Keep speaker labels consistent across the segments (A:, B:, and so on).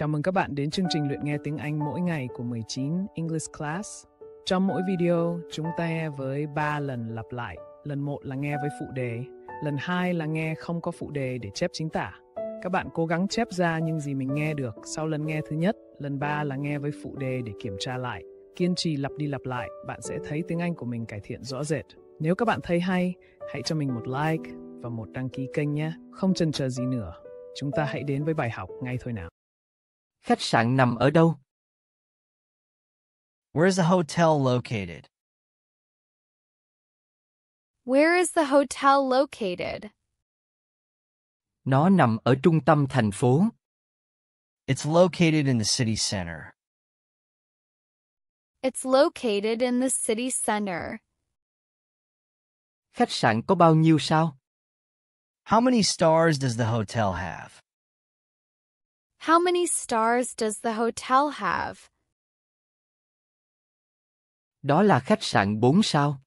A: Chào mừng các bạn đến chương trình luyện nghe tiếng Anh mỗi ngày của 19 English Class. Trong mỗi video, chúng ta nghe với 3 lần lặp lại. Lần 1 là nghe với phụ đề, lần 2 là nghe không có phụ đề để chép chính tả. Các bạn cố gắng chép ra những gì mình nghe được sau lần nghe thứ nhất, lần 3 là nghe với phụ đề để kiểm tra lại. Kiên trì lặp đi lặp lại, bạn sẽ thấy tiếng Anh của mình cải thiện rõ rệt. Nếu các bạn thấy hay, hãy cho mình một like và một đăng ký kênh nhé. Không chần chờ gì
B: nữa, chúng ta hãy đến với bài học ngay thôi nào. Khách sạn nằm ở đâu? Where's the hotel located?
A: Where is the hotel located?
B: Nó nằm ở trung tâm thành phố. It's located in the city center.
A: It's located in the city center.
B: Khách sạn có bao nhiêu sao? How many stars does the hotel have?
A: How many stars does the hotel have?
B: Đó là khách sạn 4 sao.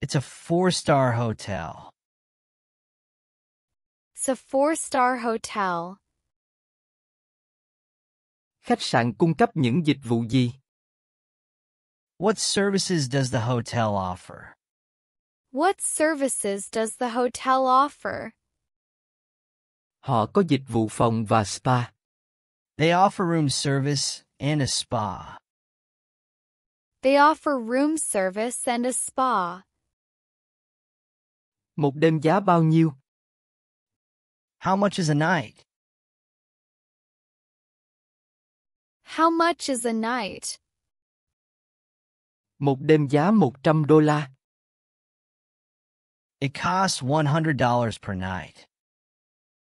B: It's a four-star hotel.
A: It's a four-star hotel.
B: Khách sạn cung cấp những dịch vụ gì? What services does the hotel offer?
A: What services does the hotel offer?
B: Họ có dịch vụ phòng và spa. They offer room service and a spa.
A: They offer room service and a spa.
B: Một đêm giá bao nhiêu? How much is a night? How much
A: is a night?
B: Một đêm giá 100 đô la. It costs $100 per night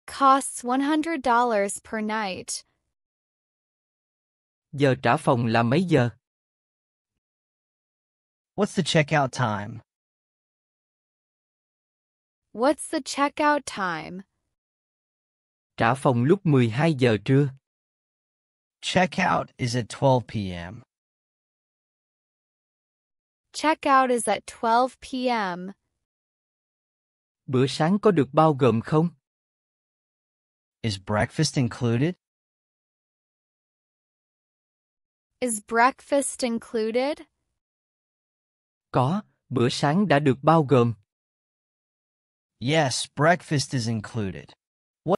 A: costs $100 per night.
B: Giờ trả phòng là mấy giờ? What's the checkout time?
A: What's the checkout time?
B: Trả phòng lúc 12 giờ trưa. Checkout is at 12 p.m.
A: Checkout is at 12 p.m.
B: Bữa sáng có được bao gồm không? Is breakfast included?
A: Is breakfast included?
B: Có, bữa sáng đã được bao gồm. Yes, breakfast is included. What?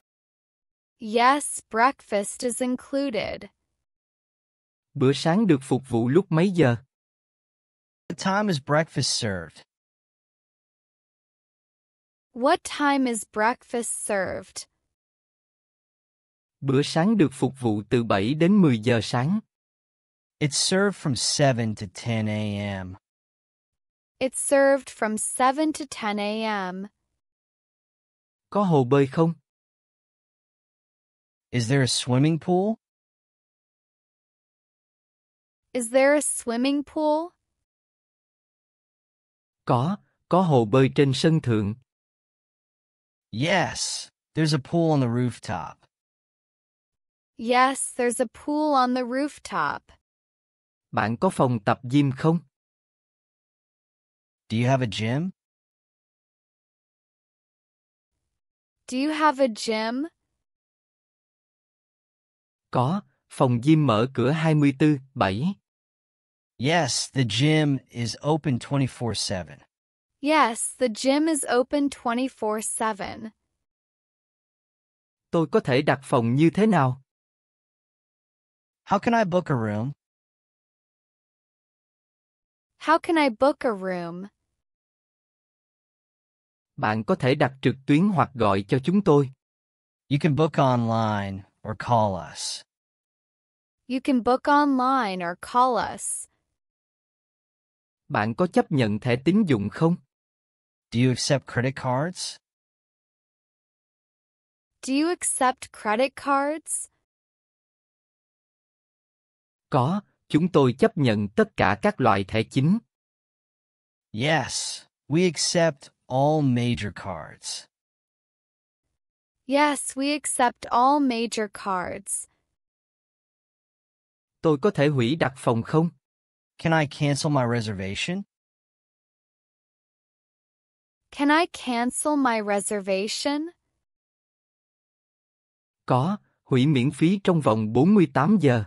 A: Yes, breakfast is included.
B: Bữa sáng được phục vụ lúc mấy giờ? What time is breakfast served?
A: What time is breakfast served?
B: Bữa sáng được phục vụ từ 7 đến 10 giờ sáng. It's served from 7 to 10 a.m.
A: It's served from 7 to 10 a.m.
B: Có hồ bơi không? Is there a swimming pool?
A: Is there a swimming pool?
B: Có, có hồ bơi trên sân thượng. Yes, there's a pool on the rooftop.
A: Yes, there's a pool on the rooftop.
B: Bạn có phòng tập gym không? Do you have a gym?
A: Do you have a gym?
B: Có, phòng gym mở cửa 24/7. Yes, the gym is open 24/7.
A: Yes, the gym is open 24/7.
B: Tôi có thể đặt phòng như thế nào? How can I book a room?
A: How can I book a room?
B: Bạn có thể đặt trực tuyến hoặc gọi cho chúng tôi. You can book online or call us.
A: You can book online or call us.
B: Bạn có chấp nhận thẻ tín dụng không? Do you accept credit cards?
A: Do you accept credit cards?
B: Có, chúng tôi chấp nhận tất cả các loại thẻ chính. Yes, we accept all major cards.
A: Yes, we accept all major cards.
B: Tôi có thể hủy đặt phòng không? Can I cancel my reservation?
A: Can I cancel my reservation?
B: Có, hủy miễn phí trong vòng 48 giờ.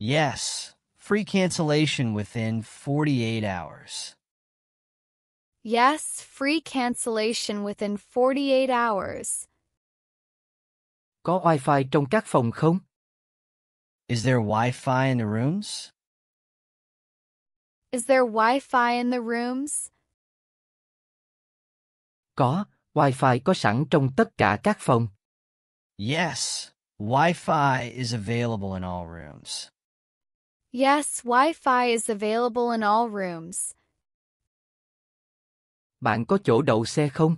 B: Yes, free cancellation within 48 hours.
A: Yes, free cancellation within 48 hours.
B: Có Wi-Fi trong các phòng không? Is there Wi-Fi in the rooms?
A: Is there Wi-Fi in the rooms?
B: Có, Wi-Fi có sẵn trong tất cả các phòng. Yes, Wi-Fi is available in all rooms.
A: Yes, Wi-Fi is available in all rooms.
B: Bạn có chỗ đậu xe không?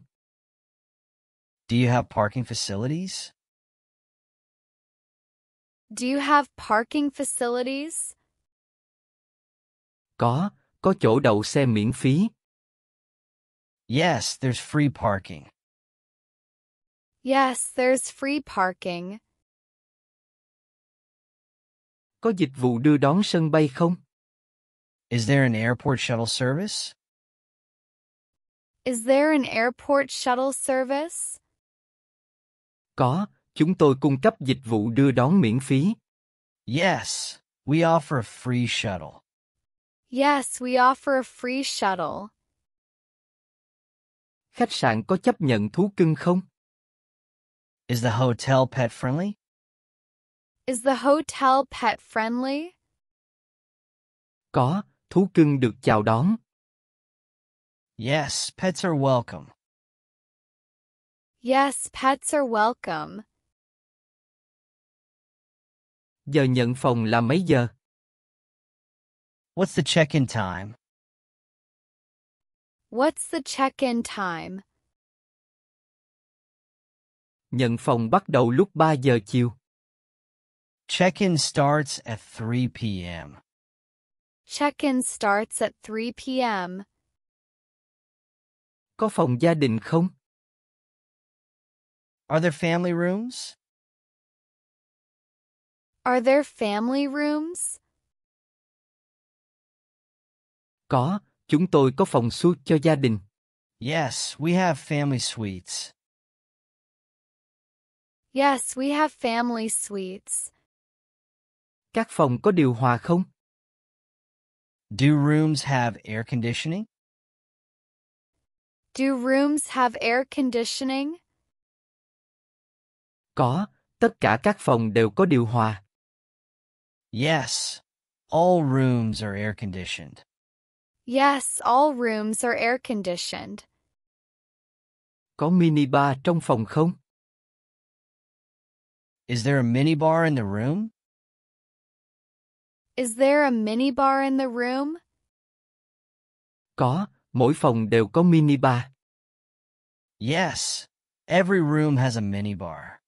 B: Do you have parking facilities?
A: Do you have parking facilities?
B: Có, có chỗ đậu xe miễn phí. Yes, there's free parking.
A: Yes, there's free parking.
B: Có dịch vụ đưa đón sân bay không? Is there an airport shuttle service?
A: Is there an airport shuttle service?
B: Có, chúng tôi cung cấp dịch vụ đưa đón miễn phí. Yes, we offer a free shuttle.
A: Yes, we offer a free shuttle.
B: Khách sạn có chấp nhận thú cưng không? Is the hotel pet friendly?
A: Is the hotel pet friendly?
B: Có, thú cưng được chào đón. Yes, pets are welcome.
A: Yes, pets are
B: welcome. Giờ nhận phòng là mấy giờ? What's the check-in time?
A: What's the check-in time?
B: Nhận phòng bắt đầu lúc 3 giờ chiều. Check-in starts at 3 p.m.
A: Check-in starts at 3 p.m.
B: Có phòng gia đình không? Are there family rooms?
A: Are there family rooms?
B: Có, chúng tôi có phòng suite cho gia đình. Yes, we have family suites.
A: Yes, we have family suites.
B: Các phòng có điều hòa không? Do rooms have air conditioning?
A: Do rooms have air conditioning?
B: Có, tất cả các phòng đều có điều hòa. Yes, all rooms are air conditioned.
A: Yes, all rooms are air conditioned.
B: Có minibar trong phòng không? Is there a minibar in the room?
A: Is there a minibar in the room?
B: Có, mỗi phòng đều có minibar. Yes, every room has a minibar.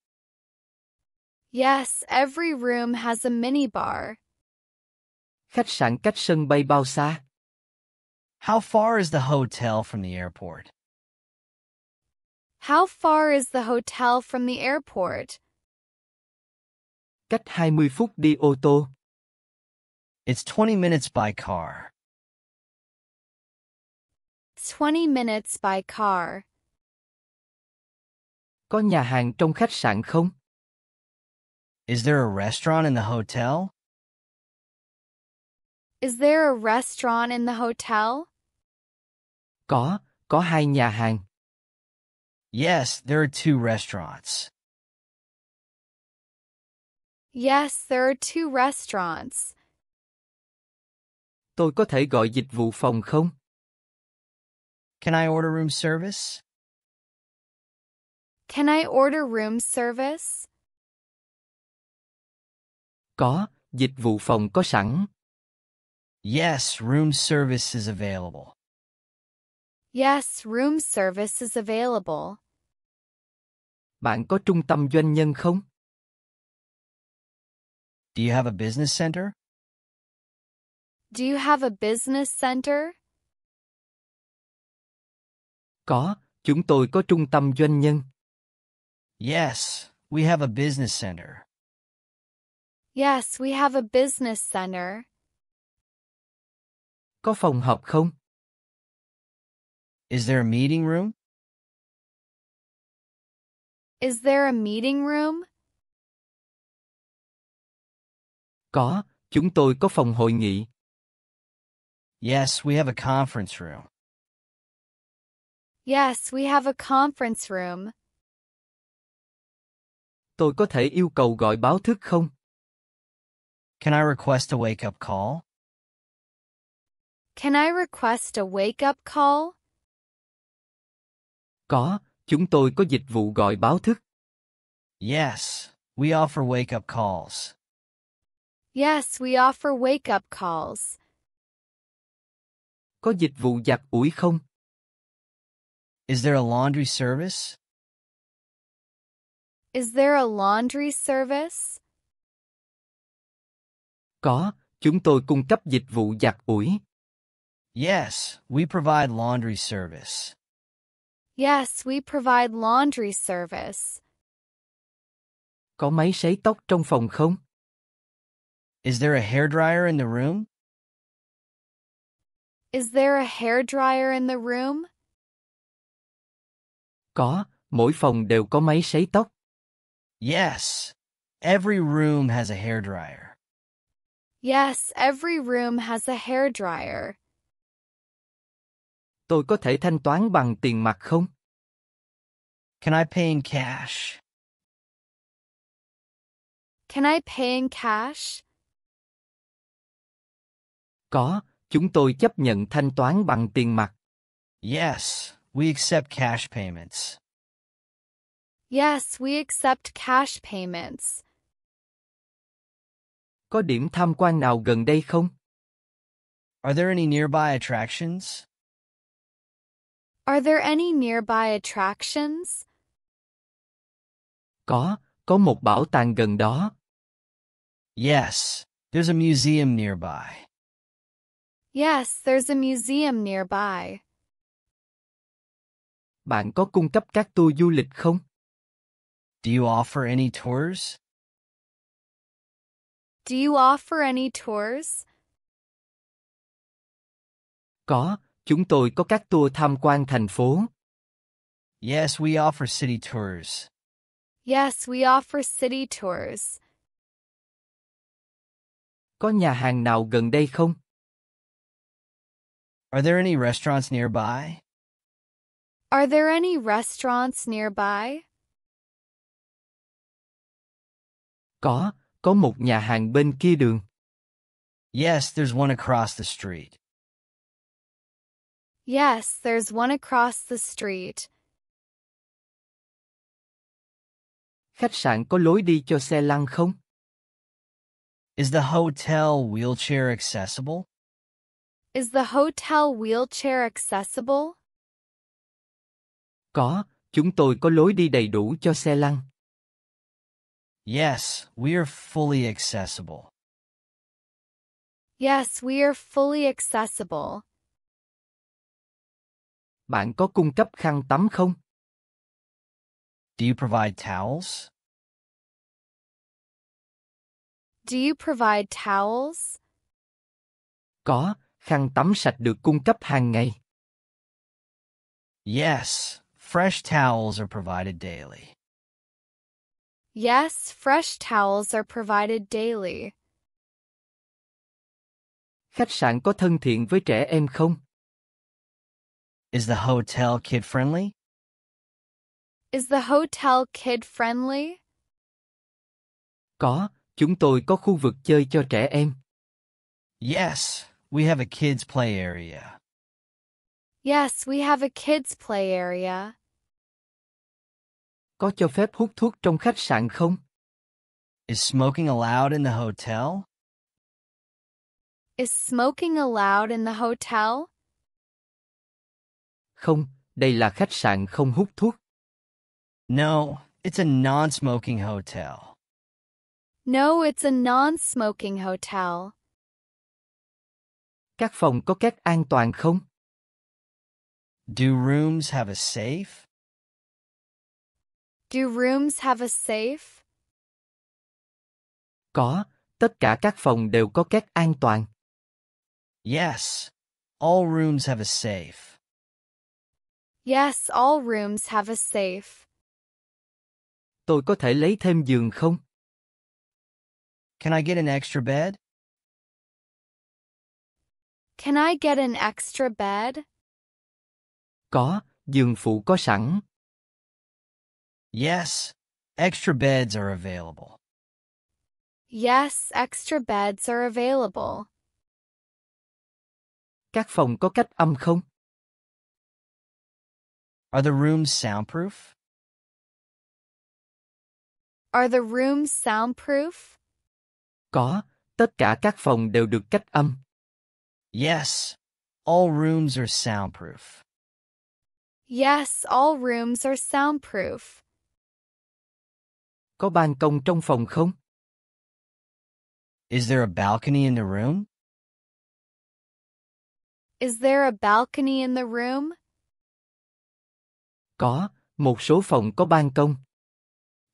A: Yes, every room has a minibar.
B: Khách sạn cách sân bay bao xa? How far is the hotel from the airport?
A: How far is the hotel from the airport?
B: Cách 20 phút đi ô tô. It's 20 minutes by car.
A: 20 minutes by car.
B: Có nhà hàng trong khách sạn không? Is there a restaurant in the hotel?
A: Is there a restaurant in the hotel?
B: Có, có hai nhà hàng. Yes, there are two restaurants.
A: Yes, there are two restaurants.
B: Tôi có thể gọi dịch vụ phòng không? Can I order room service?
A: Can I order room service?
B: Có, dịch vụ phòng có sẵn. Yes, room service is available.
A: Yes, room service is available.
B: Bạn có trung tâm doanh nhân không? Do you have a business center?
A: Do you have a business center?
B: Có, chúng tôi có trung tâm doanh nhân. Yes, we have a business center.
A: Yes, we have a business center.
B: Có phòng họp không? Is there a meeting room?
A: Is there a meeting room?
B: Có, chúng tôi có phòng hội nghị. Yes, we have a conference room.
A: Yes, we have a conference room.
B: Tôi có thể yêu cầu gọi báo thức không? Can I request a wake-up call?
A: Can I request a wake-up call?
B: Có, chúng tôi có dịch vụ gọi báo thức. Yes, we offer wake-up calls.
A: Yes, we offer wake-up calls.
B: Có dịch vụ giặt ủi không? Is there a laundry service?
A: Is there a laundry service?
B: Có, chúng tôi cung cấp dịch vụ giặt ủi. Yes, we provide laundry service.
A: Yes, we provide laundry service.
B: Có máy sấy tóc trong phòng không? Is there a hair in the room?
A: Is there a hair dryer in the
B: room? Có, mỗi phòng đều có máy sấy tóc. Yes, every room has a hair dryer.
A: Yes, every room has a hair dryer.
B: Tôi có thể thanh toán bằng tiền mặt không? Can I pay in cash?
A: Can I pay in cash?
B: Có, Chúng tôi chấp nhận thanh toán bằng tiền mặt. Yes, we accept cash payments.
A: Yes, we accept cash payments.
B: Có điểm tham quan nào gần đây không? Are there any nearby attractions?
A: Are there any nearby attractions?
B: Có, có một bảo tàng gần đó. Yes, there's a museum nearby.
A: Yes, there's a museum nearby.
B: Bạn có cung cấp các tour du lịch không? Do you offer any tours?
A: Do you offer any tours?
B: Có, chúng tôi có các tour tham quan thành phố. Yes, we offer city tours.
A: Yes, we offer city tours.
B: Có nhà hàng nào gần đây không? Are there any restaurants nearby?
A: Are there any restaurants nearby?
B: Có, có một nhà hàng bên kia đường. Yes, there's one across the street.
A: Yes, there's one across the street.
B: Khách sạn có lối đi cho xe lăn không? Is the hotel wheelchair accessible?
A: Is the hotel wheelchair accessible?
B: Có, chúng tôi có lối đi đầy đủ cho xe lăn. Yes, we are fully accessible.
A: Yes, we are fully accessible.
B: Bạn có cung cấp khăn tắm không? Do you provide towels?
A: Do you provide towels?
B: Có, khăn tắm sạch được cung cấp hàng ngày. Yes, fresh towels are provided daily.
A: Yes, fresh towels are provided daily.
B: Khách sạn có thân thiện với trẻ em không? Is the hotel kid friendly?
A: Is the hotel kid friendly?
B: Có, chúng tôi có khu vực chơi cho trẻ em. Yes, We have a kids' play area.
A: Yes, we have a kids' play area.
B: Có cho phép hút thuốc trong khách sạn không? Is smoking allowed in the hotel?
A: Is smoking allowed in the hotel?
B: Không, đây là khách sạn không hút thuốc. No, it's a non-smoking hotel.
A: No, it's a non-smoking hotel.
B: Các phòng có cách an toàn không? Do rooms have a safe?
A: Do rooms have a safe?
B: Có, tất cả các phòng đều có cách an toàn. Yes, all rooms have a safe.
A: Yes, all rooms have a safe.
B: Tôi có thể lấy thêm giường không? Can I get an extra bed?
A: Can I get an extra bed?
B: Có, giường phụ có sẵn. Yes, extra beds are available.
A: Yes, extra beds are available.
B: Các phòng có cách âm không? Are the rooms soundproof?
A: Are the rooms soundproof?
B: Có, tất cả các phòng đều được cách âm. Yes, all rooms are soundproof.
A: Yes, all rooms are soundproof.
B: Có ban công trong phòng không? Is there a balcony in the room?
A: Is there a balcony in the room?
B: Có, một số phòng có ban công.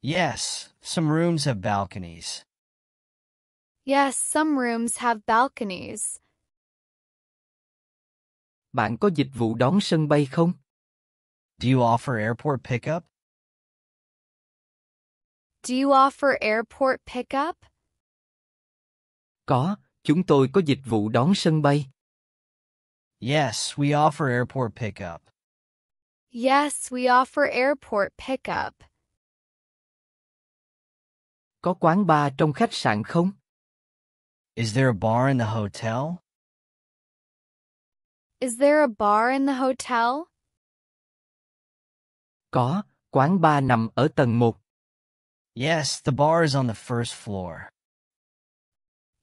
B: Yes, some rooms have balconies.
A: Yes, some rooms have balconies.
B: Bạn có dịch vụ đón sân bay không? Do you offer airport pickup?
A: Do you offer airport pickup?
B: Có, chúng tôi có dịch vụ đón sân bay. Yes, we offer airport pickup.
A: Yes, we offer airport pickup.
B: Có quán bar trong khách sạn không? Is there a bar in the hotel?
A: Is there a bar in the hotel?
B: Có, quán bar nằm ở tầng 1. Yes, the bar is on the first floor.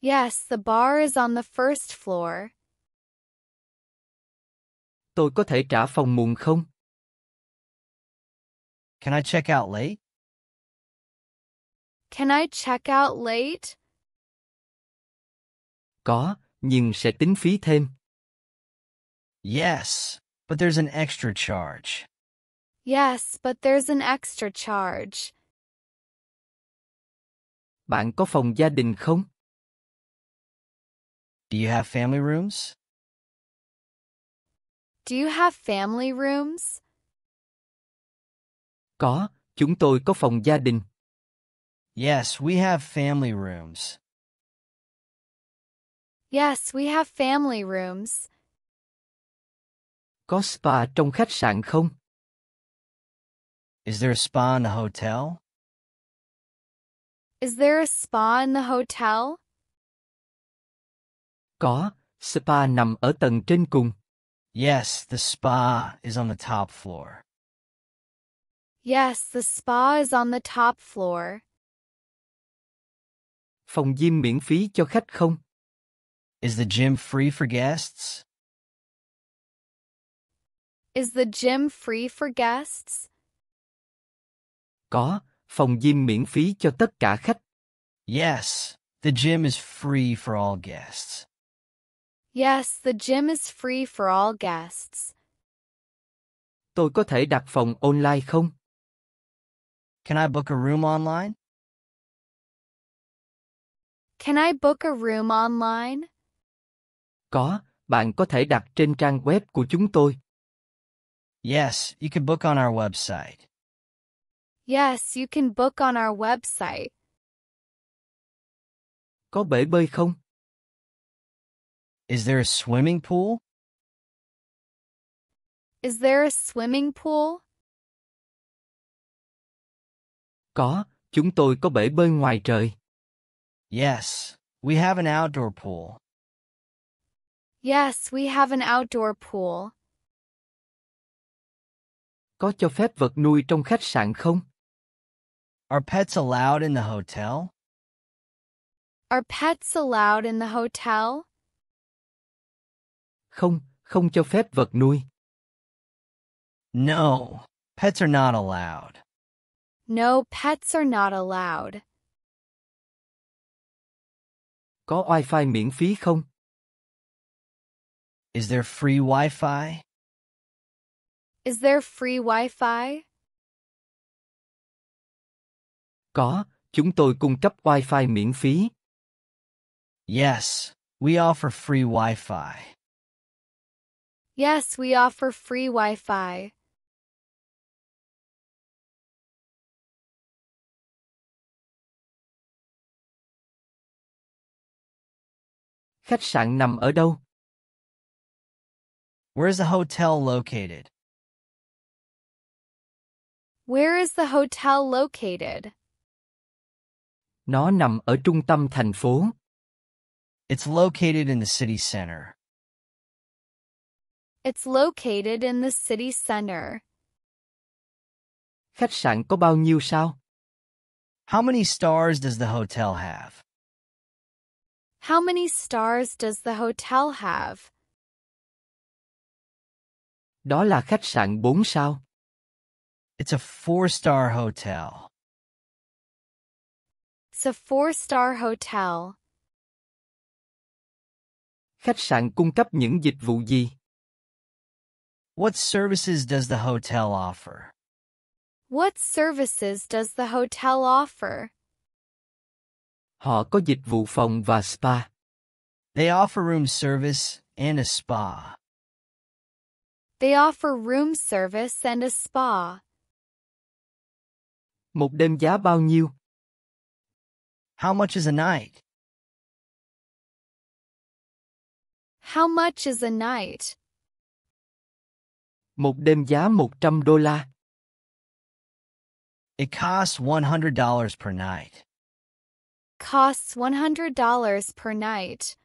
A: Yes, the bar is on the first floor.
B: Tôi có thể trả phòng muộn không? Can I check out late?
A: Can I check out late?
B: Có, nhưng sẽ tính phí thêm. Yes, but there's an extra charge.
A: Yes, but there's an extra charge.
B: Bạn có phòng gia đình không? Do you have family rooms?
A: Do you have family rooms?
B: Có, chúng tôi có phòng gia đình. Yes, we have family rooms.
A: Yes, we have family rooms.
B: Có spa trong khách sạn không? Is there a spa in the hotel?
A: Is there a spa in the hotel?
B: Có, spa nằm ở tầng trên cùng. Yes, the spa is on the top floor.
A: Yes, the spa is on the top floor.
B: Phòng gym miễn phí cho khách không? Is the gym free for guests?
A: Is the gym free for guests?
B: Có, phòng gym miễn phí cho tất cả khách. Yes, the gym is free for all guests.
A: Yes, the gym is free for all guests.
B: Tôi có thể đặt phòng online không? Can I book a room online?
A: Can I book a room online?
B: Có, bạn có thể đặt trên trang web của chúng tôi. Yes, you can book on our website.
A: Yes, you can book on our website.
B: Có bể bơi không? Is there a swimming pool?
A: Is there a swimming pool?
B: Có, chúng tôi có bể bơi ngoài trời. Yes, we have an outdoor pool.
A: Yes, we have an outdoor pool.
B: có cho phép vật nuôi trong khách sạn không? Are pets allowed in the hotel?
A: Are pets allowed in the hotel?
B: Không, không cho phép vật nuôi. No, pets are not allowed.
A: No, pets are not allowed.
B: Có Wi-Fi miễn phí không? Is there free Wi-Fi?
A: Is there free Wi-Fi?
B: Có, chúng tôi cung cấp Wi-Fi miễn phí. Yes, we offer free Wi-Fi.
A: Yes, we offer free
B: Wi-Fi. Khách sạn nằm ở đâu? Where's the hotel located?
A: Where is the hotel located?
B: Nó nằm ở trung tâm thành phố. It's located in the city center.
A: It's located in the city center.
B: Khách sạn có bao nhiêu sao? How many stars does the hotel have?
A: How many stars does the hotel have?
B: Đó là khách sạn 4 sao. It's a four-star hotel.
A: It's a four-star hotel.
B: Khách sạn cung cấp những dịch vụ gì? What services does the hotel offer?
A: What services does the hotel offer?
B: Họ có dịch vụ phòng và spa. They offer room service and a spa.
A: They offer room service and a spa.
B: Một đêm giá bao nhiêu? How much is a night?
A: How much is a night?
B: Một đêm giá 100 đô la. It costs $100 per night.
A: Costs $100 per night.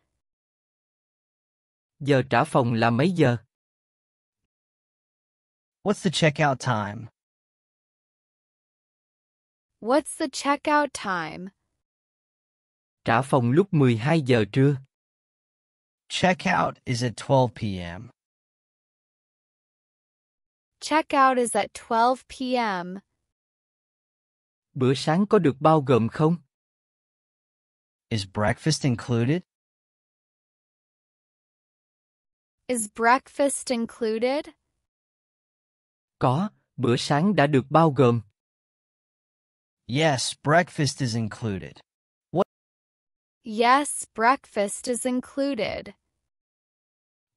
B: Giờ trả phòng là mấy giờ? What's the checkout time?
A: What's the checkout time?
B: Trả phòng lúc 12 giờ trưa. Checkout is at 12 p.m.
A: Checkout is at 12 p.m.
B: Bữa sáng có được bao gồm không? Is breakfast included?
A: Is breakfast included?
B: Có, bữa sáng đã được bao gồm. Yes, breakfast is included. What?
A: Yes, breakfast is included.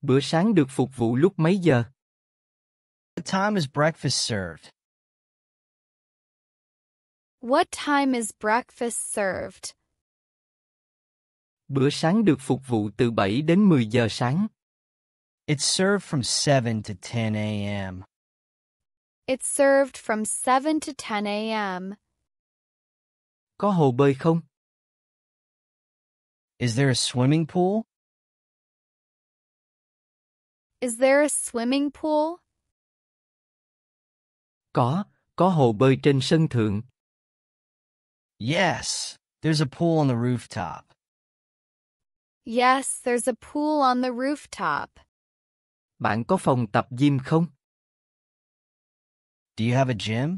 B: Bữa sáng được phục vụ lúc mấy giờ? What time is breakfast served?
A: What time is breakfast served?
B: Bữa sáng được phục vụ từ 7 đến 10 giờ sáng. It's served from 7 to 10 a.m.
A: It's served from 7 to 10 a.m.
B: Có hồ bơi không? Is there a swimming pool?
A: Is there a swimming pool?
B: Có, có hồ bơi trên sân thượng. Yes, there's a pool on the rooftop.
A: Yes, there's a pool on the rooftop.
B: Bạn có phòng tập gym không? Do you have a gym?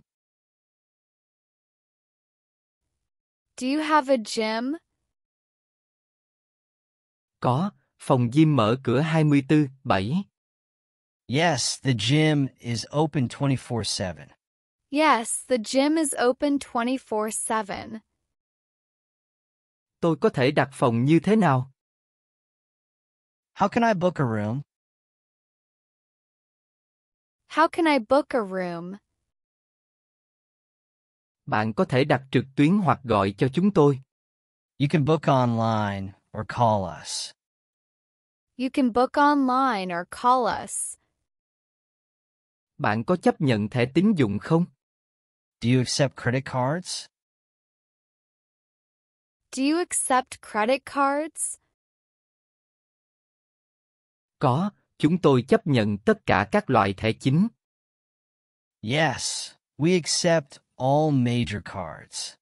A: Do you have a gym?
B: Có, phòng gym mở cửa 24/7. Yes, the gym is open 24/7.
A: Yes, the gym is open 24/7.
B: Tôi có thể đặt phòng như thế nào? How can I book a room?
A: How can I book a room?
B: Bạn có thể đặt trực tuyến hoặc gọi cho chúng tôi. You can book online or call us.
A: You can book online or call us.
B: Bạn có chấp nhận thẻ tín dụng không? Do you accept credit cards?
A: Do you accept credit cards?
B: Có, chúng tôi chấp nhận tất cả các loại thẻ chính. Yes, we accept all major cards.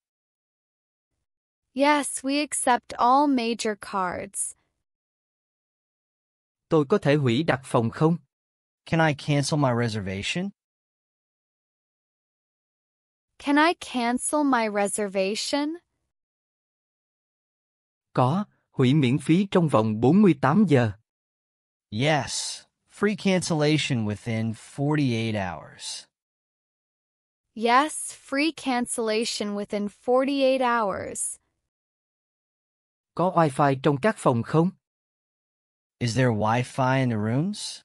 A: Yes, we accept all major cards.
B: Tôi có thể hủy đặt phòng không? Can I cancel my reservation?
A: Can I cancel my reservation?
B: Có, hủy miễn phí trong vòng 48 giờ. Yes, free cancellation within 48 hours.
A: Yes, free cancellation within 48 hours.
B: Có Wi-Fi trong các phòng không? Is there Wi-Fi in the rooms?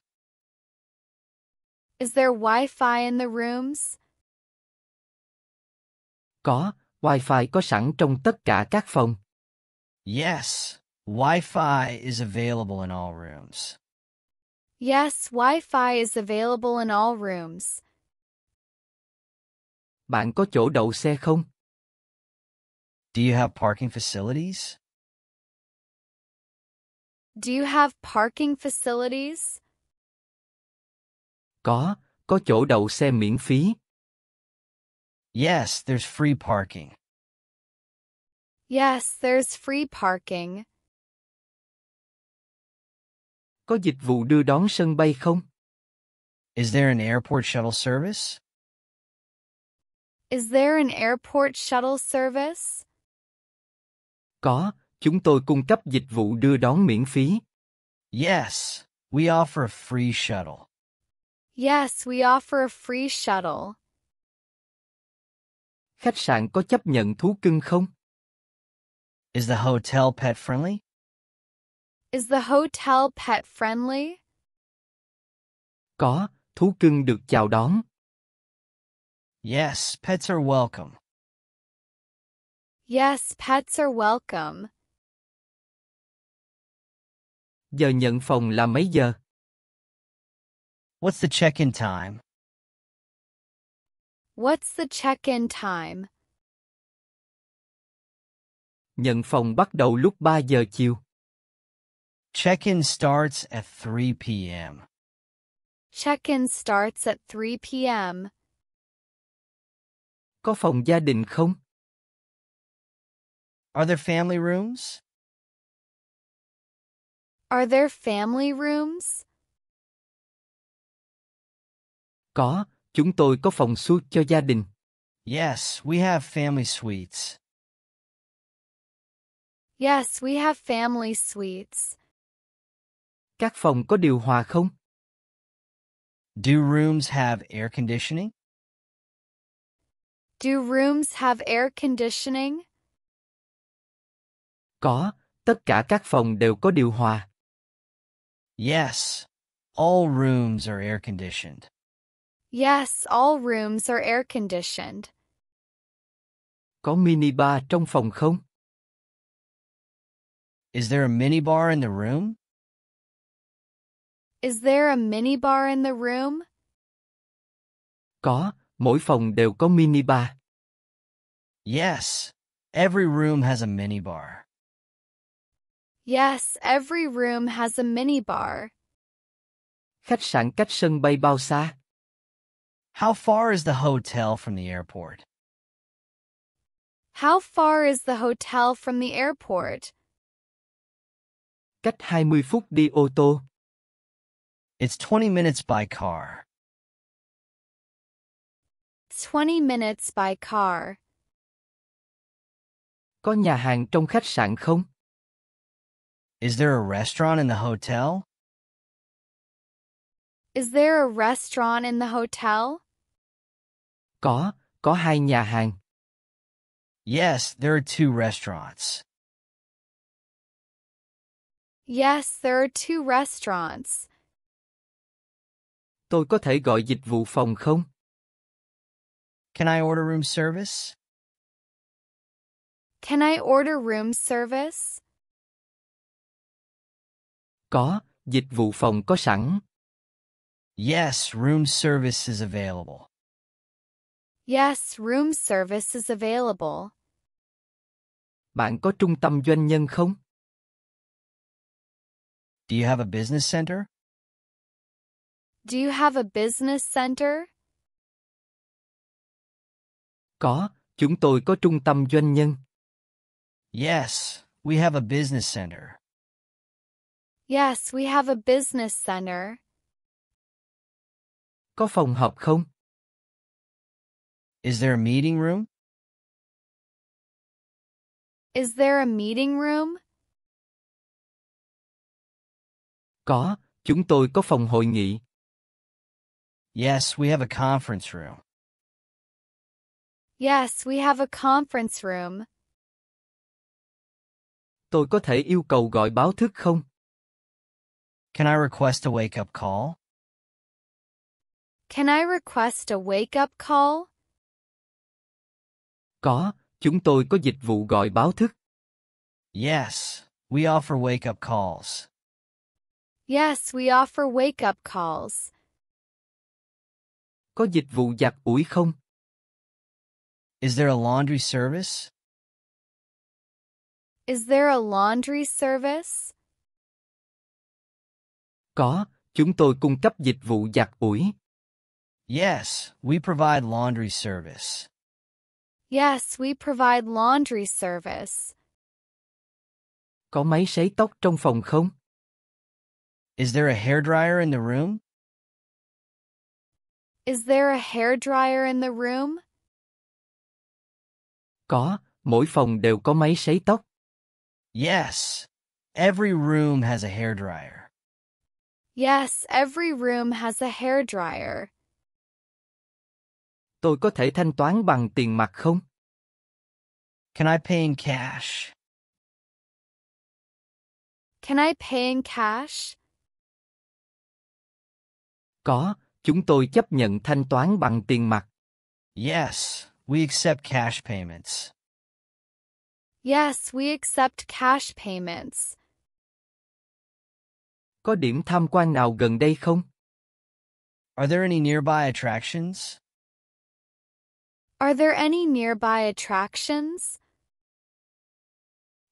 A: Is there Wi-Fi in the rooms?
B: Có, Wi-Fi có sẵn trong tất cả các phòng. Yes, Wi-Fi is available in all rooms.
A: Yes, Wi-Fi is available in all
B: rooms. Bạn có chỗ đậu xe không? Do you have parking facilities?
A: Do you have parking facilities?
B: Có, có chỗ đậu xe miễn phí. Yes, there's free parking.
A: Yes, there's free parking.
B: Có dịch vụ đưa đón sân bay không? Is there an airport shuttle service?
A: Is there an airport shuttle service?
B: Có, chúng tôi cung cấp dịch vụ đưa đón miễn phí. Yes, we offer a free shuttle.
A: Yes, we offer a free shuttle.
B: Khách sạn có chấp nhận thú cưng không? Is the hotel pet friendly?
A: Is the hotel pet friendly?
B: Có, thú cưng được chào đón. Yes, pets are welcome.
A: Yes, pets are welcome.
B: Giờ nhận phòng là mấy giờ? What's the check-in time?
A: What's the check-in time?
B: Nhận phòng bắt đầu lúc 3 giờ chiều. Check-in starts at 3 p.m.
A: Check-in starts at 3 p.m.
B: Có phòng gia đình không? Are there family rooms?
A: Are there family rooms?
B: Có, chúng tôi có phòng suite cho gia đình. Yes, we have family suites.
A: Yes, we have family suites.
B: Các phòng có điều hòa không? Do rooms have air conditioning?
A: Do rooms have air conditioning?
B: Có, tất cả các phòng đều có điều hòa. Yes, all rooms are air conditioned.
A: Yes, all rooms are air conditioned.
B: Có minibar trong phòng không? Is there a minibar in the room?
A: Is there a minibar in the room?
B: Có, Mỗi phòng đều có minibar. Yes, every room has a minibar.
A: Yes, every room has a minibar.
B: Khách sạn cách sân bay bao xa? How far is the hotel from the airport?
A: How far is the hotel from the airport?
B: Cách 20 phút đi ô tô. It's 20 minutes by car.
A: 20 minutes by car.
B: Có nhà hàng trong khách sạn không? Is there a restaurant in the hotel?
A: Is there a restaurant in the hotel?
B: Có, có hai nhà hàng. Yes, there are two restaurants.
A: Yes, there are two restaurants.
B: Tôi có thể gọi dịch vụ phòng không? Can I order room service?
A: Can I order room service?
B: Có, dịch vụ phòng có sẵn. Yes, room service is available.
A: Yes, room service is available.
B: Bạn có trung tâm doanh nhân không? Do you have a business center?
A: Do you have a business center?
B: Có, chúng tôi có trung tâm doanh nhân. Yes, we have a business center.
A: Yes, we have a business center.
B: Có phòng họp không? Is there a meeting room?
A: Is there a meeting room?
B: Có, chúng tôi có phòng hội nghị. Yes, we have a conference room.
A: Yes, we have a conference room.
B: Tôi có thể yêu cầu gọi báo thức không? Can I request a wake-up call?
A: Can I request a wake-up call?
B: Có, chúng tôi có dịch vụ gọi báo thức. Yes, we offer wake-up calls.
A: Yes, we offer wake-up calls.
B: Có dịch vụ giặt ủi không? Is there a laundry service?
A: Is there a laundry service?
B: Có, chúng tôi cung cấp dịch vụ giặt ủi. Yes, we provide laundry service.
A: Yes, we provide laundry service.
B: Có máy sấy tóc trong phòng không? Is there a hair dryer in the room?
A: Is there a hair dryer in the room?
B: Có, mỗi phòng đều có máy sấy tóc. Yes, every room has a hair dryer.
A: Yes, every room has a hair dryer.
B: Tôi có thể thanh toán bằng tiền mặt không? Can I pay in cash?
A: Can I pay in cash?
B: Có, chúng tôi chấp nhận thanh toán bằng tiền mặt. Yes, We accept cash payments.
A: Yes, we accept cash payments.
B: Có điểm tham quan nào gần đây không? Are there any nearby attractions?
A: Are there any nearby attractions?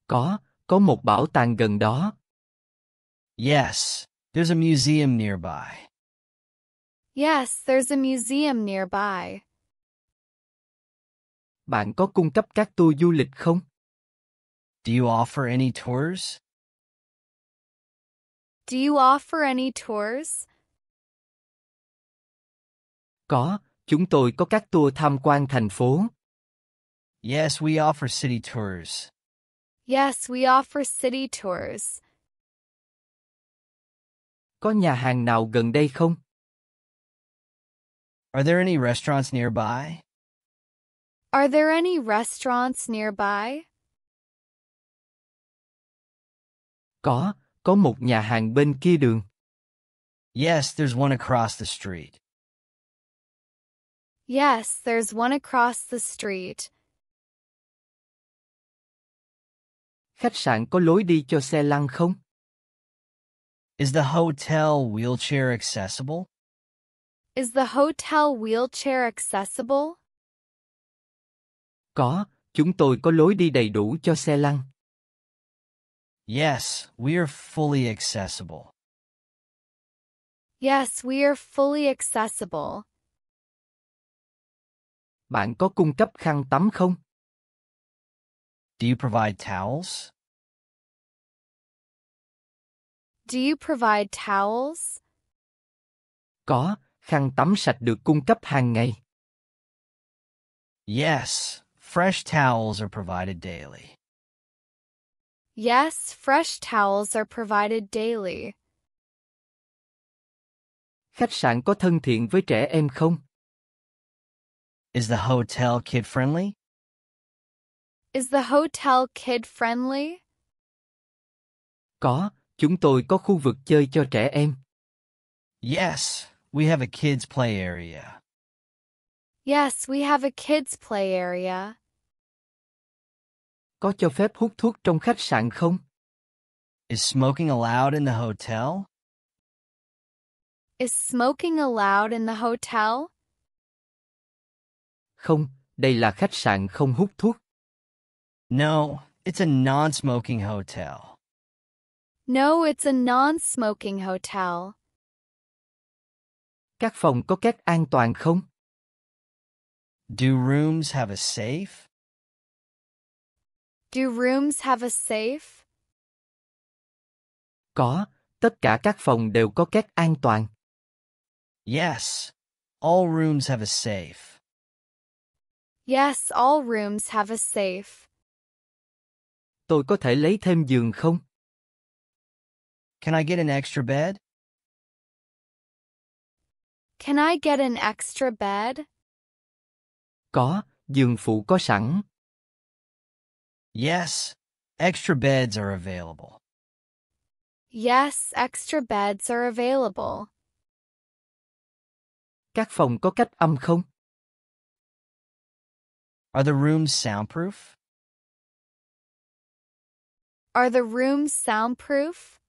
B: Có, có một bảo tàng gần đó. Yes, there's a museum nearby.
A: Yes, there's a museum nearby.
B: Bạn có cung cấp các tour du lịch không? Do you offer any tours?
A: Do you offer any tours?
B: Có, chúng tôi có các tour tham quan thành phố. Yes, we offer city tours.
A: Yes, we offer city tours.
B: Có nhà hàng nào gần đây không? Are there any restaurants nearby?
A: Are there any restaurants nearby?
B: Có, có một nhà hàng bên kia đường. Yes, there's one across the street.
A: Yes, there's one across the street.
B: Khách sạn có lối đi cho xe lăn không? Is the hotel wheelchair accessible?
A: Is the hotel wheelchair accessible?
B: Có, chúng tôi có lối đi đầy đủ cho xe lăn. Yes, we are fully accessible.
A: Yes, we are fully accessible.
B: Bạn có cung cấp khăn tắm không? Do you provide towels?
A: Do you provide towels?
B: Có, khăn tắm sạch được cung cấp hàng ngày. Yes, Fresh towels are provided daily.
A: Yes, fresh towels are provided daily.
B: Khách sạn có thân thiện với trẻ em không? Is the hotel kid friendly?
A: Is the hotel kid friendly?
B: Có, chúng tôi có khu vực chơi cho trẻ em. Yes, we have a kids play area.
A: Yes, we have a kids play area.
B: Có cho phép hút thuốc trong khách sạn không? Is smoking allowed in the hotel?
A: Is smoking allowed in the hotel?
B: Không, đây là khách sạn không hút thuốc. No, it's a non-smoking hotel.
A: No, it's a non-smoking hotel.
B: Các phòng có cách an toàn không? Do rooms have a safe?
A: Do rooms have a safe?
B: Có, tất cả các phòng đều có két an toàn. Yes, all rooms have a safe.
A: Yes, all rooms have a safe.
B: Tôi có thể lấy thêm giường không? Can I get an extra bed?
A: Can I get an extra bed?
B: Có, giường phụ có sẵn. Yes, extra beds are available.
A: Yes, extra beds are available.
B: Các phòng có cách âm không? Are the rooms soundproof?
A: Are the rooms soundproof?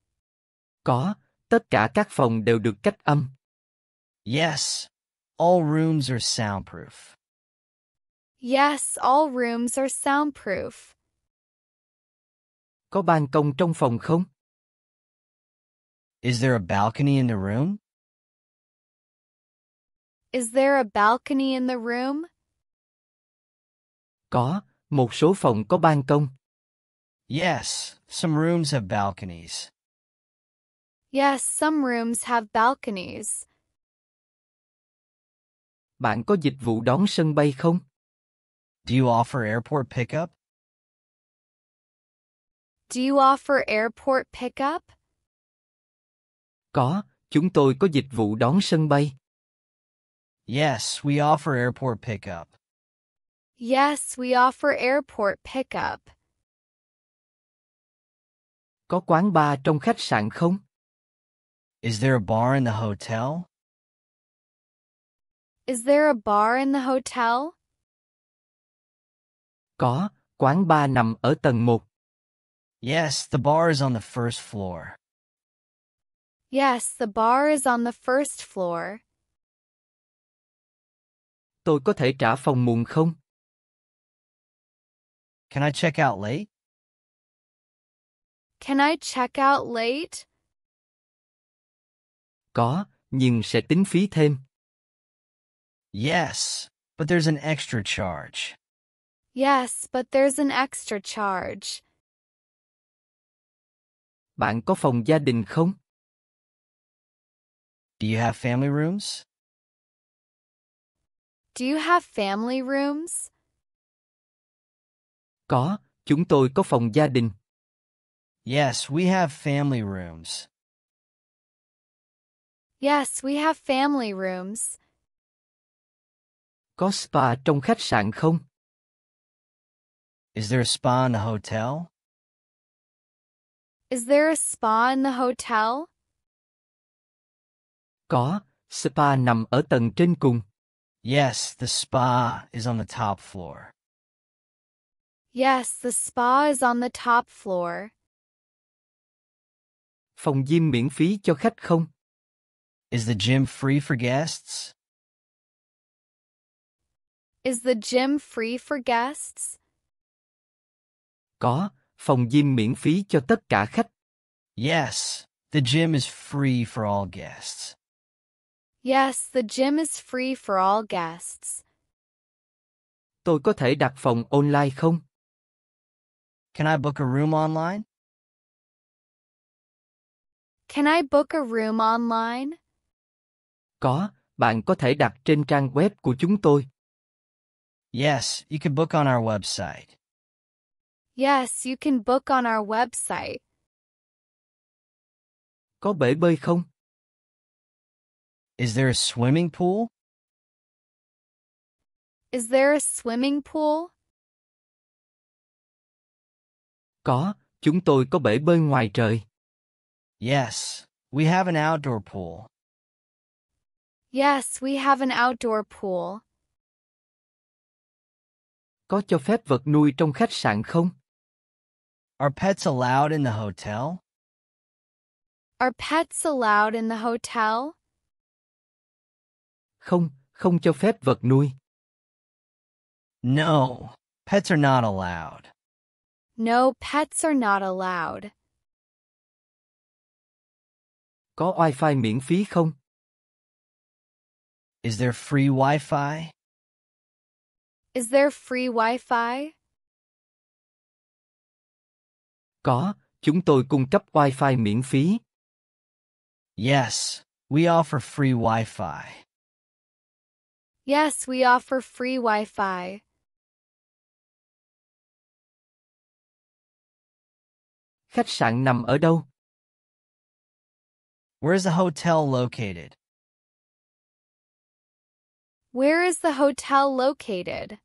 B: Có, tất cả các phòng đều được cách âm. Yes, all rooms are soundproof.
A: Yes, all rooms are soundproof.
B: Có ban công trong phòng không? Is there a balcony in the room?
A: Is there a balcony in the room?
B: Có, một số phòng có ban công. Yes, some rooms have balconies.
A: Yes, some rooms have balconies.
B: Bạn có dịch vụ đón sân bay không? Do you offer airport pickup?
A: Do you offer airport pickup?
B: Có, chúng tôi có dịch vụ đón sân bay. Yes, we offer airport pickup.
A: Yes, we offer airport
B: pickup. Có quán bar trong khách sạn không? Is there a bar in the hotel?
A: Is there a bar in the hotel?
B: Có, quán bar nằm ở tầng 1. Yes, the bar is on the first floor.
A: Yes, the bar is on the first floor.
B: Tôi có thể trả phòng muộn không? Can I check out late?
A: Can I check out late?
B: Có, nhưng sẽ tính phí thêm. Yes, but there's an extra charge.
A: Yes, but there's an extra charge.
B: Bạn có phòng gia đình không? Do you have family rooms?
A: Do you have family rooms?
B: Có, chúng tôi có phòng gia đình. Yes, we have family rooms.
A: Yes, we have family rooms.
B: Có spa trong khách sạn không? Is there a spa in the hotel?
A: Is there a spa in the hotel?
B: Có, spa nằm ở tầng trên cùng. Yes, the spa is on the top floor.
A: Yes, the spa is on the top floor.
B: Phòng gym miễn phí cho khách không? Is the gym free for guests?
A: Is the gym free for guests?
B: Có, Phòng gym miễn phí cho tất cả khách. Yes, the gym is free for all guests.
A: Yes, the gym is free for all guests.
B: Tôi có thể đặt phòng online không? Can I book a room online?
A: Can I book a room online?
B: Có, bạn có thể đặt trên trang web của chúng tôi. Yes, you can book on our website.
A: Yes, you can book on our website.
B: Có bể bơi không? Is there a swimming pool?
A: Is there a swimming pool?
B: Có, chúng tôi có bể bơi ngoài trời. Yes, we have an outdoor pool.
A: Yes, we have an outdoor pool.
B: Có cho phép vật nuôi trong khách sạn không? Are pets allowed in the hotel?
A: Are pets allowed in the hotel?
B: Không, không cho phép vật nuôi. No, pets are not allowed.
A: No, pets are not allowed.
B: Có wi-fi miễn phí không? Is there free Wi-Fi?
A: Is there free Wi-Fi?
B: Có, chúng tôi cung cấp Wi-Fi miễn phí. Yes, we offer free Wi-Fi.
A: Yes, we offer free Wi-Fi.
B: Khách sạn nằm ở đâu? Where is the hotel located?
A: Where is the hotel located?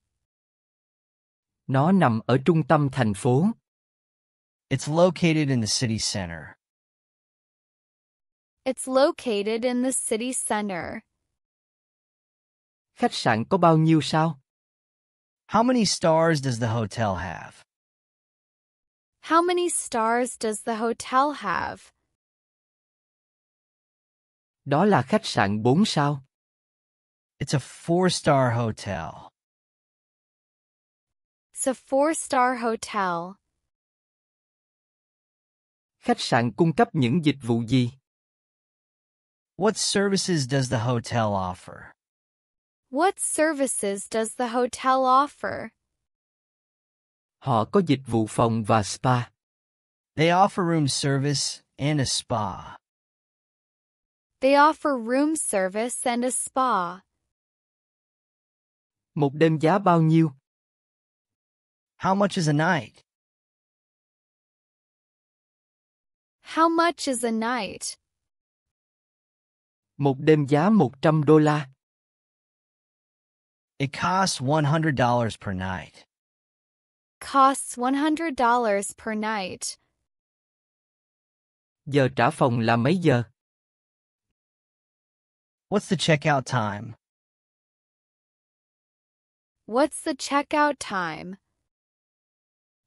B: Nó nằm ở trung tâm thành phố. It's located in the city center.
A: It's located in the city center.
B: Khách sạn có bao nhiêu sao? How many stars does the hotel have?
A: How many stars does the hotel have?
B: Đó là khách sạn 4 sao. It's a four-star hotel.
A: It's a four-star hotel.
B: Khách sạn cung cấp những dịch vụ gì? What services does the hotel offer?
A: What services does the hotel offer?
B: Họ có dịch vụ phòng và spa. They offer room service and a spa.
A: They offer room service and a spa.
B: Một đêm giá bao nhiêu? How much is a night?
A: How much is a night?
B: Một đêm giá 100 đô la. It costs $100 per night.
A: Costs $100 per night.
B: Giờ trả phòng là mấy giờ? What's the checkout time?
A: What's the checkout time?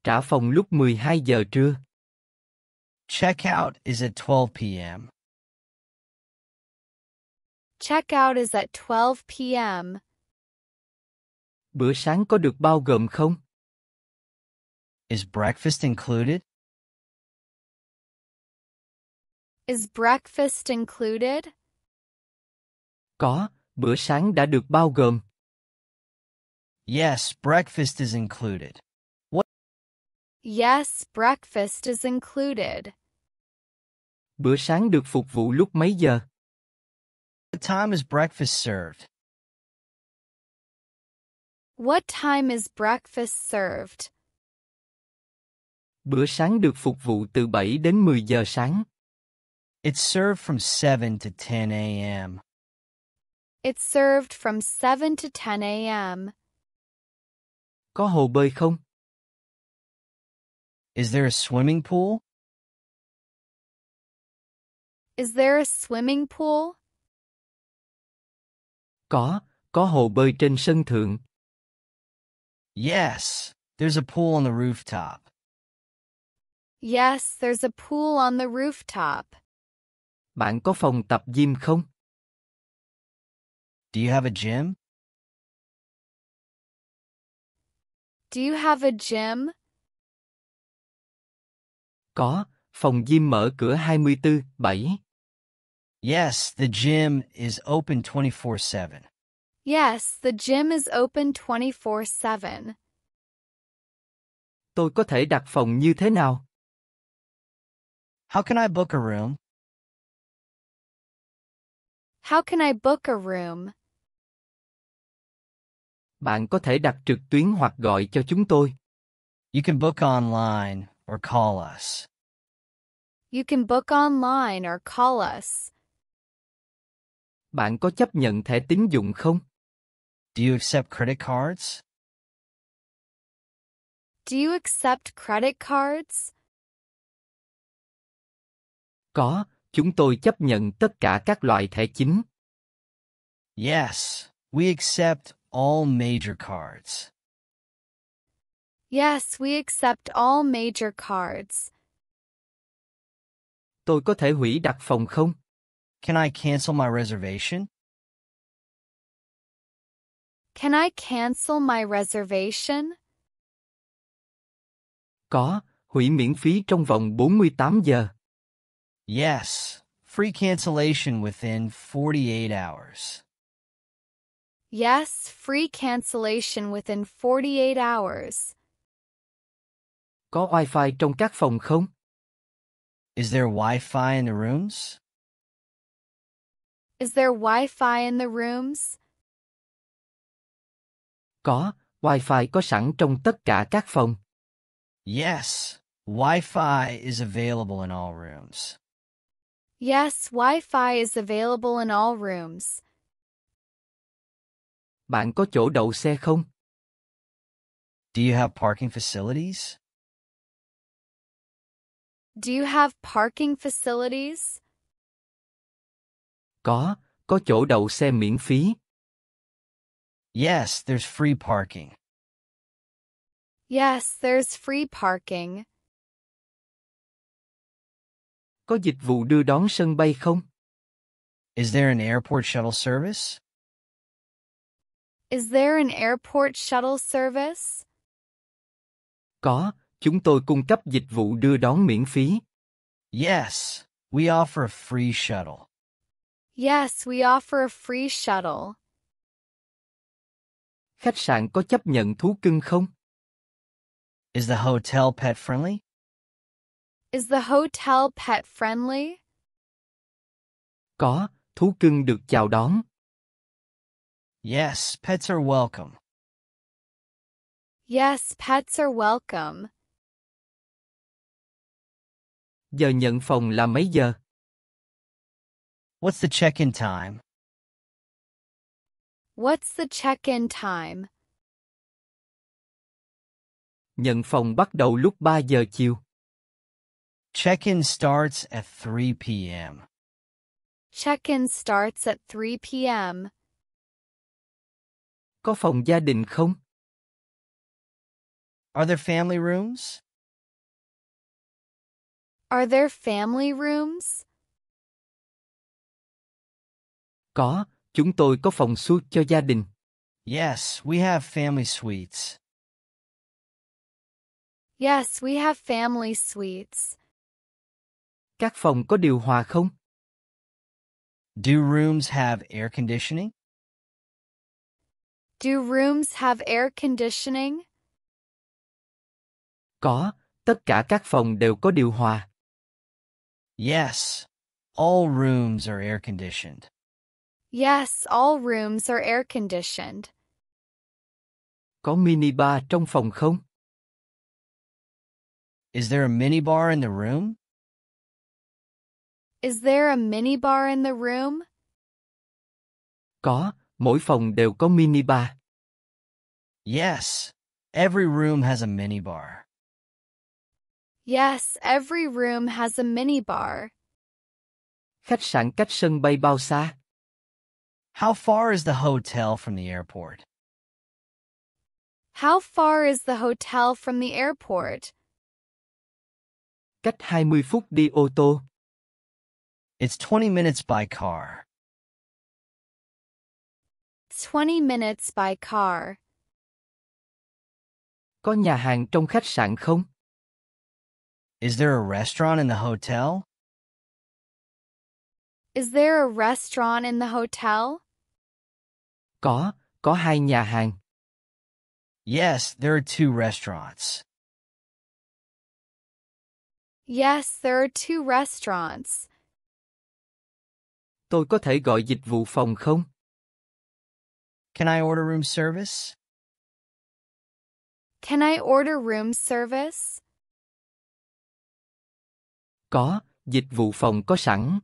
B: Trả phòng lúc 12 giờ trưa. Checkout is at 12 p.m.
A: Checkout is at 12 p.m.
B: Bữa sáng có được bao gồm không? Is breakfast included? Is
A: breakfast included?
B: Có, bữa sáng đã được bao gồm. Yes, breakfast is included.
A: Yes, breakfast is included.
B: Bữa sáng được phục vụ lúc mấy giờ? What time is breakfast served?
A: What time is breakfast served?
B: Bữa sáng được phục vụ từ 7 đến 10 giờ sáng. It's served from 7 to 10 a.m.
A: It's served from 7 to 10 a.m.
B: Có hồ bơi không? Is there a swimming pool?
A: Is there a swimming pool?
B: Có, có hồ bơi trên sân thượng. Yes, there's a pool on the rooftop.
A: Yes, there's a pool on the rooftop.
B: Bạn có phòng tập gym không? Do you have a gym?
A: Do you have a gym?
B: Có, phòng gym mở cửa 24/7. Yes, the gym is open 24/7.
A: Yes, the gym is open 24/7.
B: Tôi có thể đặt phòng như thế nào? How can I book a room?
A: How can I book a room?
B: Bạn có thể đặt trực tuyến hoặc gọi cho chúng tôi. You can book online or call us.
A: You can book online or call us.
B: Bạn có chấp nhận thẻ tín dụng không? Do you accept credit cards?
A: Do you accept credit cards?
B: Có, chúng tôi chấp nhận tất cả các loại thẻ chính. Yes, we accept all major cards.
A: Yes, we accept all major cards.
B: Tôi có thể hủy đặt phòng không? Can I cancel my reservation?
A: Can I cancel my reservation?
B: Có, hủy miễn phí trong vòng 48 giờ. Yes, free cancellation within 48 hours.
A: Yes, free cancellation within 48 hours
B: có wifi trong các phòng không? Is there Wi-Fi in the rooms?
A: Is there Wi-Fi in the rooms?
B: Có, Wi-Fi có sẵn trong tất cả các phòng. Yes, Wi-Fi is available in all rooms.
A: Yes, Wi-Fi is available in all rooms.
B: Bạn có chỗ đậu xe không? Do you have parking facilities?
A: Do you have parking facilities?
B: Có, có chỗ đậu xe miễn phí. Yes, there's free parking.
A: Yes, there's free parking.
B: Có dịch vụ đưa đón sân bay không? Is there an airport shuttle service?
A: Is there an airport shuttle service?
B: Có, Chúng tôi cung cấp dịch vụ đưa đón miễn phí. Yes, we offer a free shuttle.
A: Yes, we offer a free shuttle.
B: Khách sạn có chấp nhận thú cưng không? Is the hotel pet friendly?
A: Is the hotel pet friendly?
B: Có, thú cưng được chào đón. Yes, pets are welcome.
A: Yes, pets are welcome.
B: Giờ nhận phòng là mấy giờ? What's the check-in time?
A: What's the check-in time?
B: Nhận phòng bắt đầu lúc 3 giờ chiều. Check-in starts at 3 p.m.
A: Check-in starts at 3 p.m.
B: Có phòng gia đình không? Are there family rooms?
A: Are there family rooms?
B: Có, chúng tôi có phòng suite cho gia đình. Yes, we have family suites.
A: Yes, we have family suites.
B: Các phòng có điều hòa không? Do rooms have air conditioning?
A: Do rooms have air conditioning?
B: Có, tất cả các phòng đều có điều hòa. Yes, all rooms are air conditioned.
A: Yes, all rooms are air conditioned.
B: Có minibar trong phòng không? Is there a mini bar in the room?
A: Is there a mini bar in the room?
B: Có, mỗi phòng đều có minibar. Yes, every room has a mini bar.
A: Yes, every room has a minibar.
B: Khách sạn cách sân bay bao xa? How far is the hotel from the airport?
A: How far is the hotel from the airport?
B: Cách 20 phút đi ô tô. It's 20 minutes by car.
A: 20 minutes by car.
B: Có nhà hàng trong khách sạn không? Is there a restaurant in the hotel?
A: Is there a restaurant in the hotel?
B: Có, có hai nhà hàng. Yes, there are two restaurants.
A: Yes, there are two restaurants.
B: Tôi có thể gọi dịch vụ phòng không? Can I order room service?
A: Can I order room service?
B: Có, dịch vụ phòng có sẵn.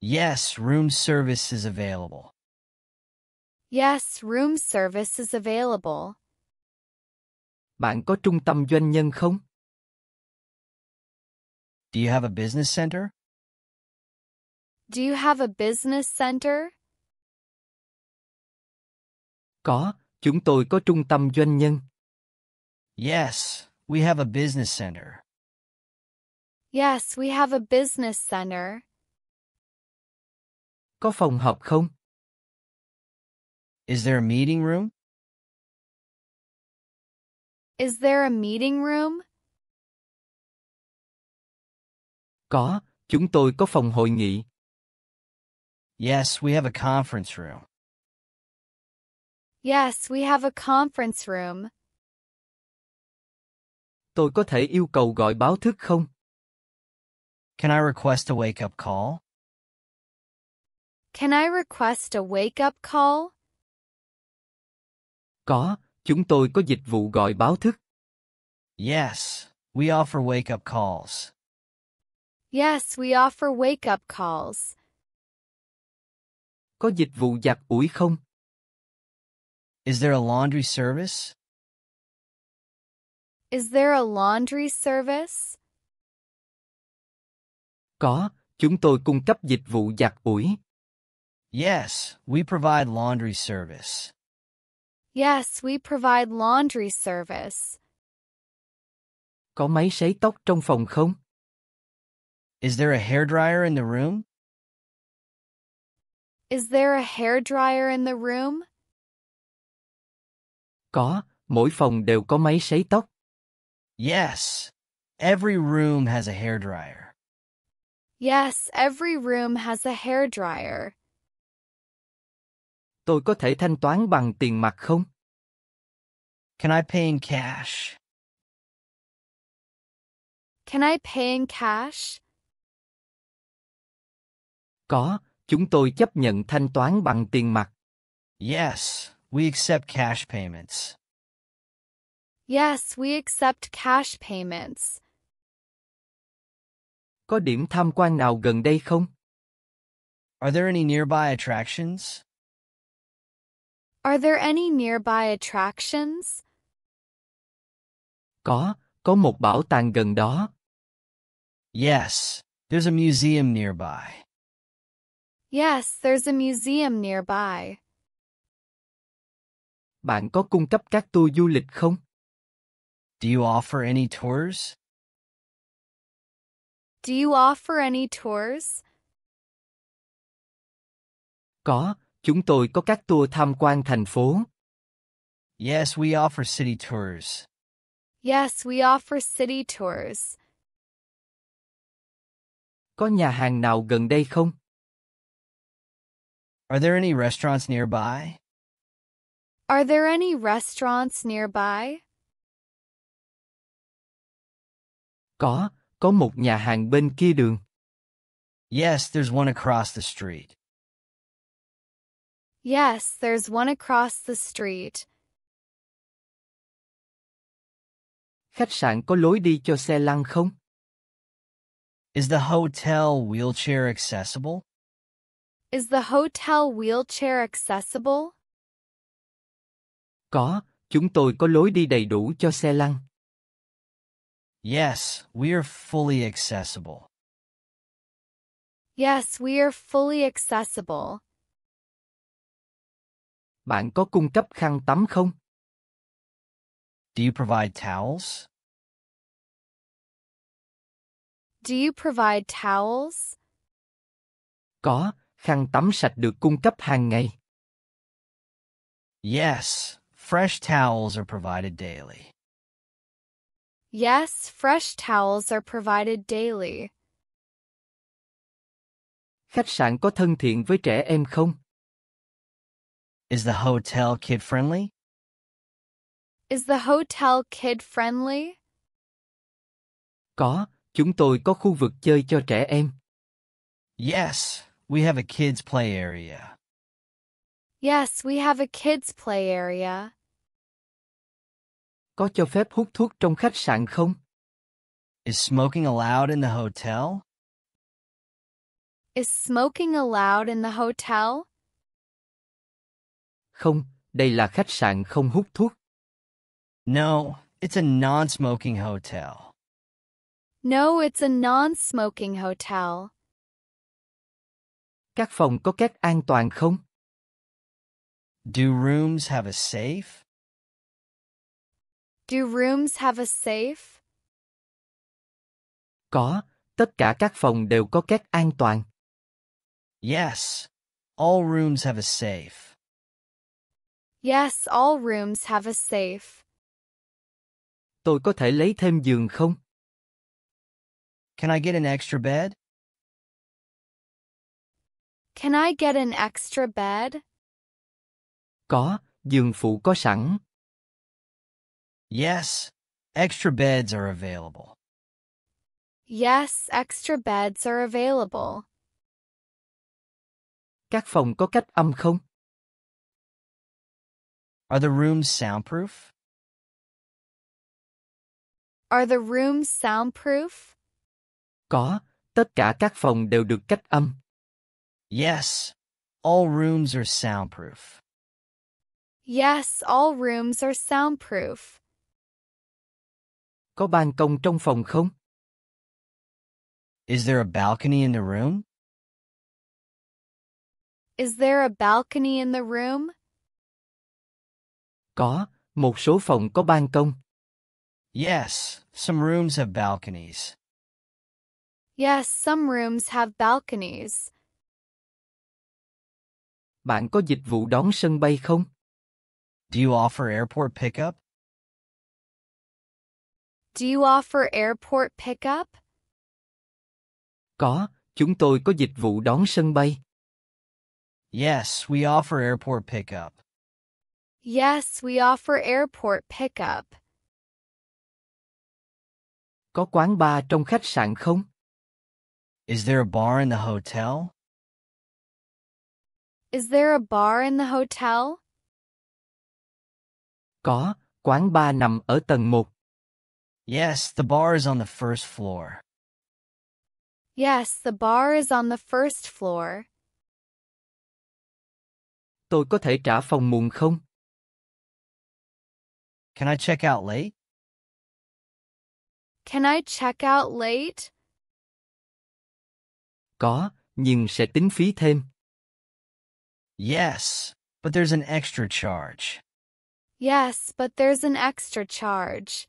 B: Yes, room service is available.
A: Yes, room service is available.
B: Bạn có trung tâm doanh nhân không? Do you have a business center?
A: Do you have a business center?
B: Có, chúng tôi có trung tâm doanh nhân. Yes, we have a business center.
A: Yes, we have a business center.
B: Có phòng họp không? Is there a meeting room?
A: Is there a meeting room?
B: Có, chúng tôi có phòng hội nghị. Yes, we have a conference room.
A: Yes, we have a conference room.
B: Tôi có thể yêu cầu gọi báo thức không? Can I request a wake-up call?
A: Can I request a wake-up call?
B: Có, chúng tôi có dịch vụ gọi báo thức. Yes, we offer wake-up calls.
A: Yes, we offer wake-up calls.
B: Có dịch vụ giặt ủi không? Is there a laundry service?
A: Is there a laundry service?
B: Có, chúng tôi cung cấp dịch vụ giặt ủi. Yes, we provide laundry service.
A: Yes, we provide laundry service.
B: Có máy sấy tóc trong phòng không? Is there a hair dryer in the room?
A: Is there a hair dryer in the room?
B: Có, mỗi phòng đều có máy sấy tóc. Yes, every room has a hair dryer.
A: Yes, every room has a hair dryer.
B: Tôi có thể thanh toán bằng tiền mặt không? Can I pay in cash?
A: Can I pay in cash?
B: Có, chúng tôi chấp nhận thanh toán bằng tiền mặt. Yes, we accept cash payments.
A: Yes, we accept cash payments.
B: Có điểm tham quan nào gần đây không? Are there any nearby attractions?
A: Are there any nearby attractions?
B: Có, có một bảo tàng gần đó. Yes, there's a museum nearby.
A: Yes, there's a museum nearby.
B: Bạn có cung cấp các tour du lịch không? Do you offer any tours?
A: Do you offer any tours?
B: Có, chúng tôi có các tour tham quan thành phố. Yes, we offer city tours.
A: Yes, we offer city tours.
B: Có nhà hàng nào gần đây không? Are there any restaurants nearby?
A: Are there any restaurants nearby?
B: Có, Có một nhà hàng bên kia đường. Yes, there's one across the street.
A: Yes, there's one across the street.
B: Khách sạn có lối đi cho xe lăn không? Is the hotel wheelchair accessible?
A: Is the hotel wheelchair accessible?
B: Có, chúng tôi có lối đi đầy đủ cho xe lăn. Yes, we are fully accessible.
A: Yes, we are fully accessible.
B: Bạn có cung cấp khăn tắm không? Do you provide towels?
A: Do you provide towels?
B: Có, khăn tắm sạch được cung cấp hàng ngày. Yes, fresh towels are provided daily.
A: Yes, fresh towels are provided daily.
B: Khách sạn có thân thiện với trẻ em không? Is the hotel kid friendly?
A: Is the hotel kid friendly?
B: Có, chúng tôi có khu vực chơi cho trẻ em. Yes, we have a kids play area.
A: Yes, we have a kids play area.
B: Có cho phép hút thuốc trong khách sạn không? Is smoking allowed in the hotel?
A: Is smoking allowed in the hotel?
B: Không, đây là khách sạn không hút thuốc. No, it's a non-smoking hotel.
A: No, it's a non-smoking hotel.
B: Các phòng có két an toàn không? Do rooms have a safe?
A: Do rooms have a safe?
B: Có, tất cả các phòng đều có két an toàn. Yes, all rooms have a safe.
A: Yes, all rooms have a safe.
B: Tôi có thể lấy thêm giường không? Can I get an extra bed?
A: Can I get an extra bed?
B: Có, giường phụ có sẵn. Yes, extra beds are available.
A: Yes, extra beds are available.
B: Các phòng có cách âm không? Are the rooms soundproof?
A: Are the rooms soundproof?
B: Có, tất cả các phòng đều được cách âm. Yes, all rooms are soundproof.
A: Yes, all rooms are soundproof.
B: Có ban công trong phòng không? Is there a balcony in the room?
A: Is there a balcony in the room?
B: Có, một số phòng có ban công. Yes, some rooms have balconies.
A: Yes, some rooms have balconies.
B: Bạn có dịch vụ đón sân bay không? Do you offer airport pickup?
A: Do you offer airport pickup?
B: Có, chúng tôi có dịch vụ đón sân bay. Yes, we offer airport pickup.
A: Yes, we offer airport pickup.
B: Có quán bar trong khách sạn không? Is there a bar in the hotel?
A: Is there a bar in the hotel?
B: Có, quán bar nằm ở tầng 1. Yes, the bar is on the first floor.
A: Yes, the bar is on the first floor.
B: Tôi có thể trả phòng muộn không? Can I check out late?
A: Can I check out late?
B: Có, nhưng sẽ tính phí thêm. Yes, but there's an extra charge.
A: Yes, but there's an extra charge.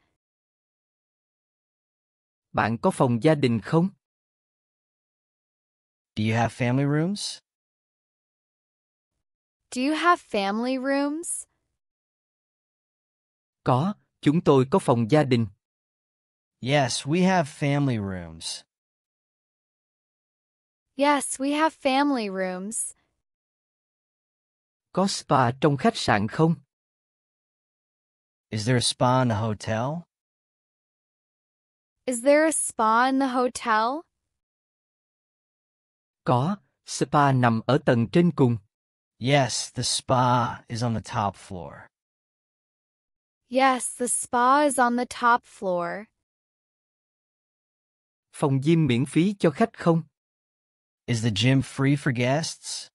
B: Bạn có phòng gia đình không? Do you have family rooms?
A: Do you have family rooms?
B: Có, chúng tôi có phòng gia đình. Yes, we have family rooms.
A: Yes, we have family rooms.
B: Có spa trong khách sạn không? Is there a spa in the hotel?
A: Is there a spa in the hotel?
B: Có, spa nằm ở tầng trên cùng. Yes, the spa is on the top floor.
A: Yes, the spa is on the top floor.
B: Phòng gym miễn phí cho khách không? Is the gym free for guests?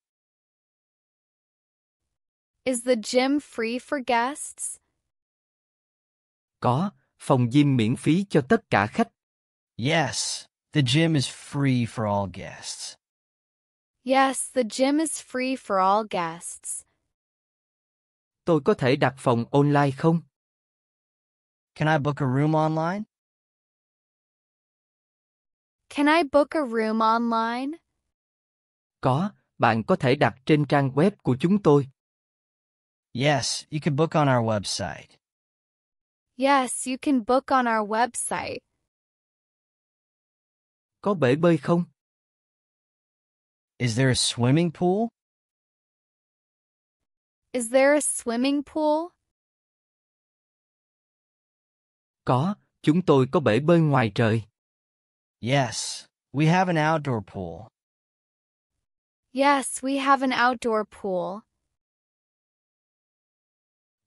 A: Is the gym free for guests?
B: Có, phòng gym miễn phí cho tất cả khách. Yes, the gym is free for all guests.
A: Yes, the gym is free for all guests.
B: Tôi có thể đặt phòng online không? Can I book a room online?
A: Can I book a room online?
B: Có, bạn có thể đặt trên trang web của chúng tôi. Yes, you can book on our website.
A: Yes, you can book on our website.
B: Có bể bơi không? Is there a swimming pool?
A: Is there a swimming pool?
B: Có, chúng tôi có bể bơi ngoài trời. Yes, we have an outdoor pool.
A: Yes, we have an outdoor pool.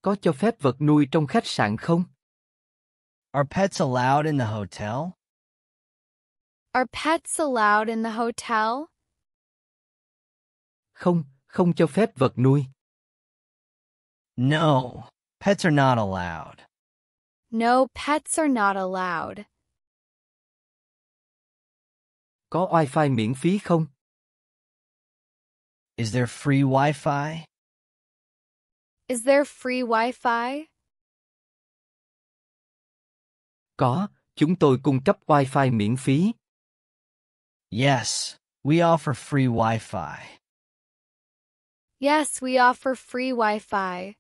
B: Có cho phép vật nuôi trong khách sạn không? Are pets allowed in the hotel?
A: Are pets allowed in the hotel?
B: Không, không cho phép vật nuôi. No, pets are not allowed.
A: No, pets are not allowed.
B: Có wi-fi miễn phí không? Is there free Wi-Fi?
A: Is there free Wi-Fi?
B: Có, chúng tôi cung cấp Wi-Fi miễn phí. Yes, we offer free Wi-Fi.
A: Yes, we offer free Wi-Fi.